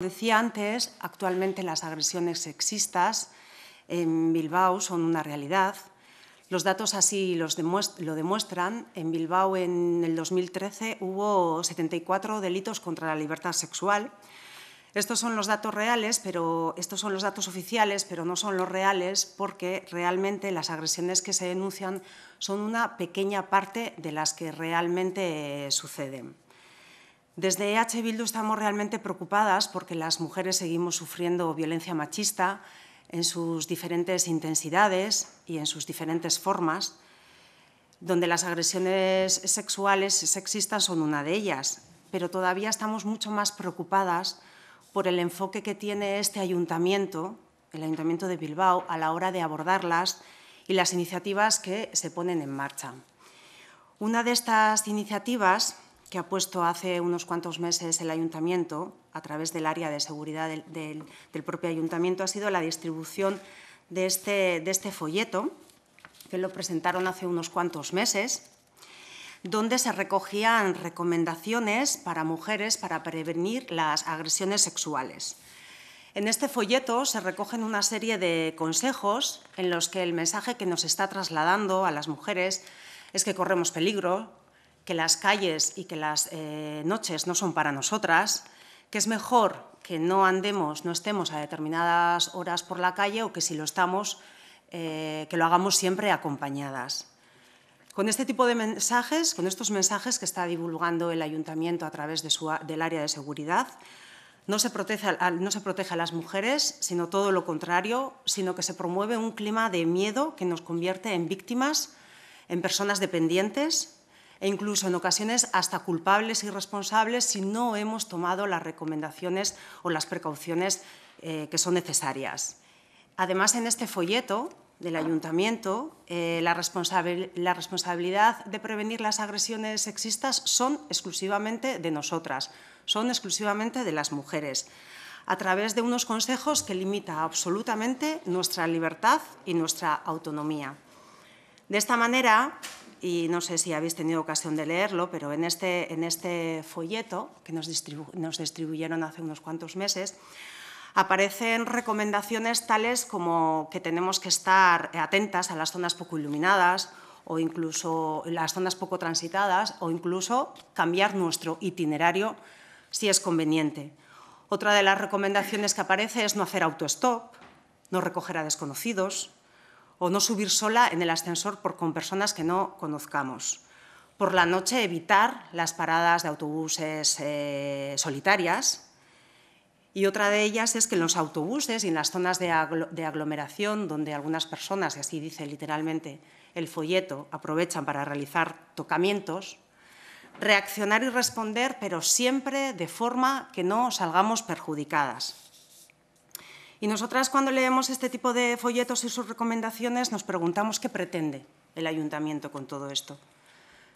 Decía antes, actualmente las agresiones sexistas en Bilbao son una realidad. Los datos así los lo demuestran. En Bilbao en el 2013 hubo 74 delitos contra la libertad sexual. Estos son los datos reales, pero estos son los datos oficiales, pero no son los reales porque realmente las agresiones que se denuncian son una pequeña parte de las que realmente suceden. Desde EH Bildu estamos realmente preocupadas porque las mujeres seguimos sufriendo violencia machista en sus diferentes intensidades y en sus diferentes formas, donde las agresiones sexuales sexistas son una de ellas, pero todavía estamos mucho más preocupadas por el enfoque que tiene este ayuntamiento, el Ayuntamiento de Bilbao, a la hora de abordarlas y las iniciativas que se ponen en marcha. Una de estas iniciativas que ha puesto hace unos cuantos meses el ayuntamiento, a través del área de seguridad del, propio ayuntamiento, ha sido la distribución de este, de este folleto, que lo presentaron hace unos cuantos meses, donde se recogían recomendaciones para mujeres para prevenir las agresiones sexuales. En este folleto se recogen una serie de consejos en los que el mensaje que nos está trasladando a las mujeres es que corremos peligro, que las calles y que las eh, noches no son para nosotras, que es mejor que no andemos, no estemos a determinadas horas por la calle o que si lo estamos, eh, que lo hagamos siempre acompañadas. Con este tipo de mensajes, con estos mensajes que está divulgando el ayuntamiento a través del área de seguridad, no se, no se protege a las mujeres, sino todo lo contrario, sino que se promueve un clima de miedo que nos convierte en víctimas, en personas dependientes, e incluso en ocasiones hasta culpables y e responsables si no hemos tomado las recomendaciones o las precauciones eh, que son necesarias. Además, en este folleto del ayuntamiento, eh, la, la, responsabilidad de prevenir las agresiones sexistas son exclusivamente de nosotras, son exclusivamente de las mujeres, a través de unos consejos que limita absolutamente nuestra libertad y nuestra autonomía. De esta manera, y no sé si habéis tenido ocasión de leerlo, pero en este, en este folleto que nos, nos distribuyeron hace unos cuantos meses, aparecen recomendaciones tales como que tenemos que estar atentas a las zonas poco iluminadas o incluso las zonas poco transitadas o incluso cambiar nuestro itinerario si es conveniente. Otra de las recomendaciones que aparece es no hacer autostop, no recoger a desconocidos, o no subir sola en el ascensor por, con personas que no conozcamos. Por la noche evitar las paradas de autobuses eh, solitarias. Y otra de ellas es que en los autobuses y en las zonas de aglomeración donde algunas personas, y así dice literalmente el folleto, aprovechan para realizar tocamientos, reaccionar y responder, pero siempre de forma que no salgamos perjudicadas. Y nosotras cuando leemos este tipo de folletos y sus recomendaciones nos preguntamos qué pretende el ayuntamiento con todo esto.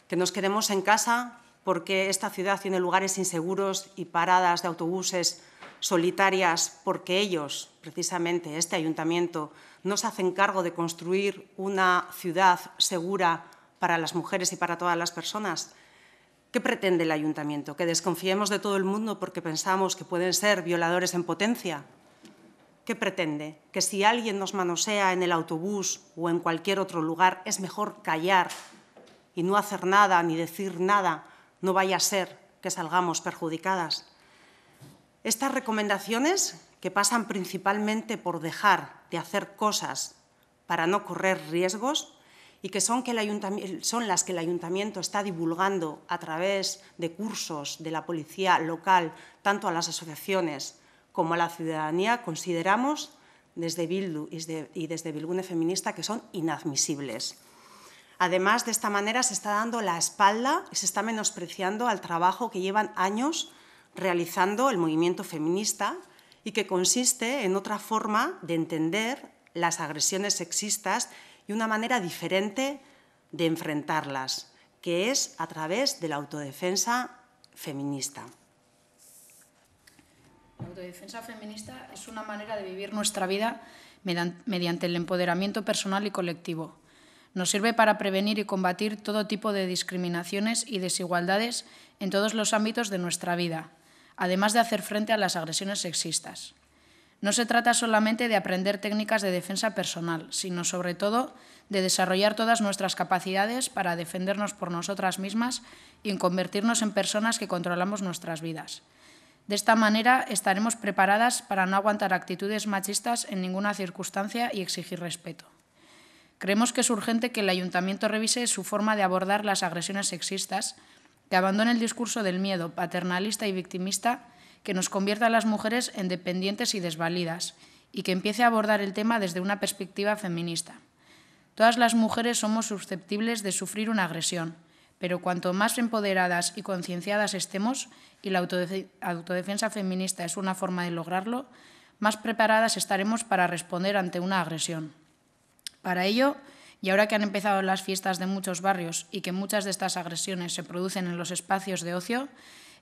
Que nos quedemos en casa porque esta ciudad tiene lugares inseguros y paradas de autobuses solitarias porque ellos, precisamente este ayuntamiento, no se hacen cargo de construir una ciudad segura para las mujeres y para todas las personas. ¿Qué pretende el ayuntamiento? ¿Que desconfiemos de todo el mundo porque pensamos que pueden ser violadores en potencia? ¿Qué pretende que si alguien nos manosea en el autobús o en cualquier otro lugar es mejor callar y no hacer nada ni decir nada, no vaya a ser que salgamos perjudicadas. Estas recomendaciones, que pasan principalmente por dejar de hacer cosas para no correr riesgos y que son las que el ayuntamiento está divulgando a través de cursos de la policía local, tanto a las asociaciones como la ciudadanía consideramos desde Bildu y desde, y desde Bilgune Feminista que son inadmisibles. Además, de esta manera se está dando la espalda y se está menospreciando al trabajo que llevan años realizando el movimiento feminista y que consiste en otra forma de entender las agresiones sexistas y una manera diferente de enfrentarlas, que es a través de la autodefensa feminista. La defensa feminista es una manera de vivir nuestra vida mediante el empoderamiento personal y colectivo. Nos sirve para prevenir y combatir todo tipo de discriminaciones y desigualdades en todos los ámbitos de nuestra vida, además de hacer frente a las agresiones sexistas. No se trata solamente de aprender técnicas de defensa personal, sino sobre todo de desarrollar todas nuestras capacidades para defendernos por nosotras mismas y convertirnos en personas que controlamos nuestras vidas. De esta manera estaremos preparadas para no aguantar actitudes machistas en ninguna circunstancia y exigir respeto. Creemos que es urgente que el ayuntamiento revise su forma de abordar las agresiones sexistas, que abandone el discurso del miedo paternalista y victimista que nos convierta a las mujeres en dependientes y desvalidas y que empiece a abordar el tema desde una perspectiva feminista. Todas las mujeres somos susceptibles de sufrir una agresión pero cuanto más empoderadas y concienciadas estemos, y la autodefensa feminista es una forma de lograrlo, más preparadas estaremos para responder ante una agresión. Para ello, y ahora que han empezado las fiestas de muchos barrios y que muchas de estas agresiones se producen en los espacios de ocio,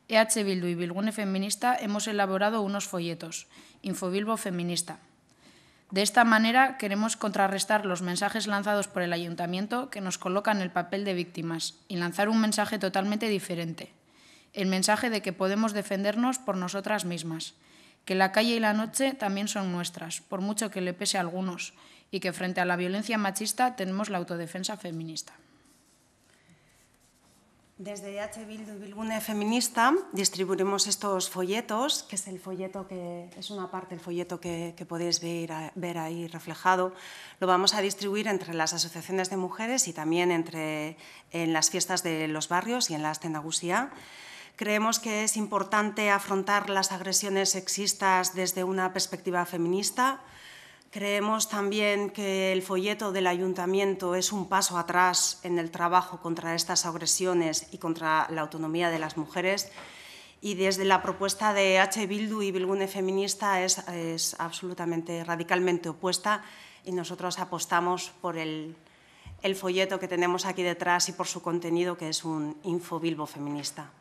EH Bildu y Bilgune Feminista hemos elaborado unos folletos, Infobilbo Feminista, de esta manera queremos contrarrestar los mensajes lanzados por el ayuntamiento que nos colocan en el papel de víctimas y lanzar un mensaje totalmente diferente. El mensaje de que podemos defendernos por nosotras mismas, que la calle y la noche también son nuestras, por mucho que le pese a algunos, y que frente a la violencia machista tenemos la autodefensa feminista. Desde e H. Bildu Feminista distribuiremos estos folletos, que es el folleto que es una parte del folleto que, podéis ver, ahí reflejado. Lo vamos a distribuir entre las asociaciones de mujeres y también entre, en las fiestas de los barrios y en las Tendagusía. Creemos que es importante afrontar las agresiones sexistas desde una perspectiva feminista Creemos también que el folleto del ayuntamiento es un paso atrás en el trabajo contra estas agresiones y contra la autonomía de las mujeres. Y desde la propuesta de H. Bildu y Bilgune Feminista es, absolutamente, radicalmente opuesta y nosotros apostamos por el, el folleto que tenemos aquí detrás y por su contenido, que es un Info Bilbo Feminista.